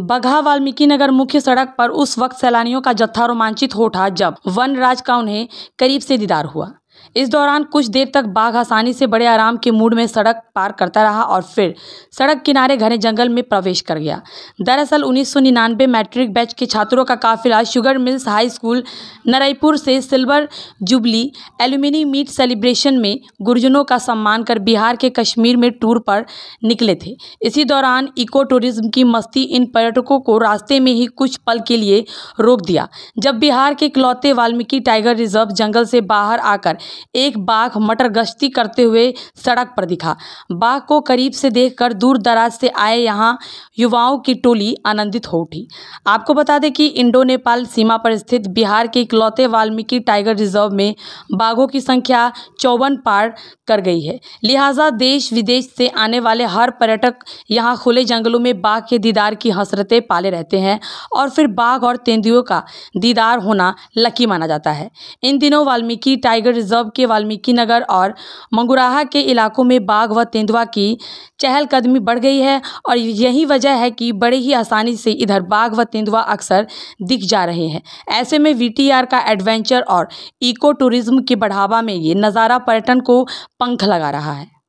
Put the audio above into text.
बघा वाल्मीकि नगर मुख्य सड़क पर उस वक्त सैलानियों का जत्था रोमांचित हो उठा जब वन राज का उन्हें करीब से दीदार हुआ इस दौरान कुछ देर तक बाघ आसानी से बड़े आराम के मूड में सड़क पार करता रहा और फिर सड़क किनारे घने जंगल में प्रवेश कर गया दरअसल उन्नीस मैट्रिक बैच के छात्रों का काफिला sugar mills high school Naraipur से silver jubilee alumni meet celebration में गुरुजनों का सम्मान कर बिहार के कश्मीर में टूर पर निकले थे इसी दौरान इको टूरिज्म की मस्ती इन पर्यटकों को रास्ते में ही कुछ पल के लिए रोक दिया जब बिहार के इकलौते वाल्मीकि टाइगर रिजर्व जंगल से बाहर आकर एक बाघ मटर गश्ती करते हुए सड़क पर दिखा बाघ को करीब से देखकर दूर दराज से आए यहाँ युवाओं की टोली आनंदित हो उठी आपको बता दें कि इंडो नेपाल सीमा पर स्थित बिहार के इकलौते वाल्मीकि टाइगर रिजर्व में बाघों की संख्या चौवन पार कर गई है लिहाजा देश विदेश से आने वाले हर पर्यटक यहाँ खुले जंगलों में बाघ के दीदार की हसरतें पाले रहते हैं और फिर बाघ और तेंदुओं का दीदार होना लकी माना जाता है इन दिनों वाल्मीकि टाइगर रिजर्व रिजर्व के वाल्मीकि नगर और मंगुराहा के इलाकों में बाघ व तेंदुआ की चहलकदमी बढ़ गई है और यही वजह है कि बड़े ही आसानी से इधर बाघ व तेंदुआ अक्सर दिख जा रहे हैं ऐसे में वी का एडवेंचर और इको टूरिज्म के बढ़ावा में ये नज़ारा पर्यटन को पंख लगा रहा है